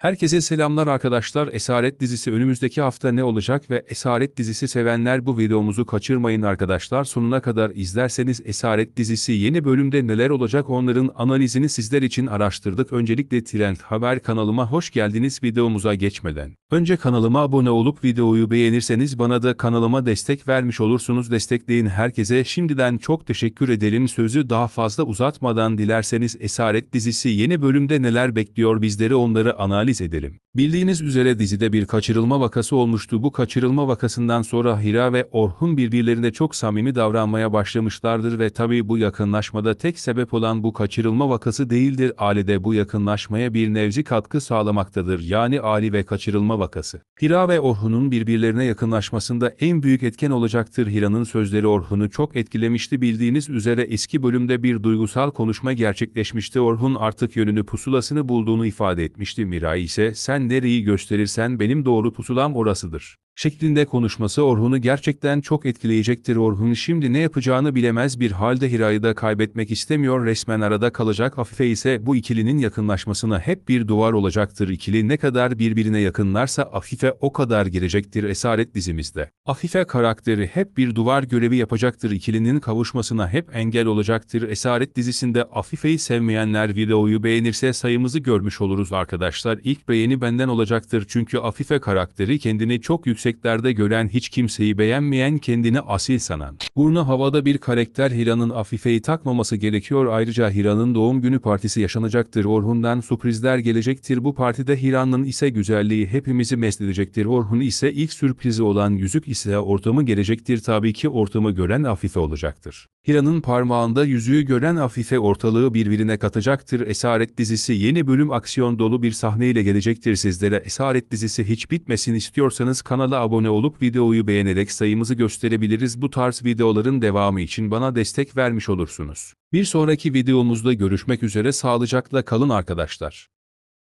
Herkese selamlar arkadaşlar. Esaret dizisi önümüzdeki hafta ne olacak ve Esaret dizisi sevenler bu videomuzu kaçırmayın arkadaşlar. Sonuna kadar izlerseniz Esaret dizisi yeni bölümde neler olacak onların analizini sizler için araştırdık. Öncelikle Trend Haber kanalıma hoş geldiniz videomuza geçmeden. Önce kanalıma abone olup videoyu beğenirseniz bana da kanalıma destek vermiş olursunuz. Destekleyin herkese şimdiden çok teşekkür edelim. Sözü daha fazla uzatmadan dilerseniz Esaret dizisi yeni bölümde neler bekliyor bizleri onları analiz analiz edelim. Bildiğiniz üzere dizide bir kaçırılma vakası olmuştu. Bu kaçırılma vakasından sonra Hira ve Orhun birbirlerine çok samimi davranmaya başlamışlardır ve tabii bu yakınlaşmada tek sebep olan bu kaçırılma vakası değildir. Ali de bu yakınlaşmaya bir nevzi katkı sağlamaktadır. Yani Ali ve kaçırılma vakası. Hira ve Orhun'un birbirlerine yakınlaşmasında en büyük etken olacaktır. Hira'nın sözleri Orhun'u çok etkilemişti. Bildiğiniz üzere eski bölümde bir duygusal konuşma gerçekleşmişti. Orhun artık yönünü pusulasını bulduğunu ifade etmişti. Mira ise sen nereyi gösterirsen benim doğru pusulam orasıdır şeklinde konuşması Orhun'u gerçekten çok etkileyecektir. Orhun şimdi ne yapacağını bilemez bir halde Hira'yı da kaybetmek istemiyor resmen arada kalacak Afife ise bu ikilinin yakınlaşmasına hep bir duvar olacaktır. İkili ne kadar birbirine yakınlarsa Afife o kadar girecektir Esaret dizimizde. Afife karakteri hep bir duvar görevi yapacaktır. İkilinin kavuşmasına hep engel olacaktır. Esaret dizisinde Afife'yi sevmeyenler videoyu beğenirse sayımızı görmüş oluruz arkadaşlar. İlk beğeni benden olacaktır çünkü Afife karakteri kendini çok yüksek yükseklerde gören hiç kimseyi beğenmeyen kendini asil sanan. Burnu havada bir karakter Hira'nın Afife'yi takmaması gerekiyor ayrıca Hira'nın doğum günü partisi yaşanacaktır Orhun'dan sürprizler gelecektir bu partide Hira'nın ise güzelliği hepimizi mesledecektir Orhun ise ilk sürprizi olan yüzük ise ortamı gelecektir tabii ki ortamı gören Afife olacaktır. Hira'nın parmağında yüzüğü gören Afife ortalığı birbirine katacaktır. Esaret dizisi yeni bölüm aksiyon dolu bir sahneyle gelecektir sizlere. Esaret dizisi hiç bitmesin istiyorsanız kanala abone olup videoyu beğenerek sayımızı gösterebiliriz. Bu tarz videoların devamı için bana destek vermiş olursunuz. Bir sonraki videomuzda görüşmek üzere sağlıcakla kalın arkadaşlar.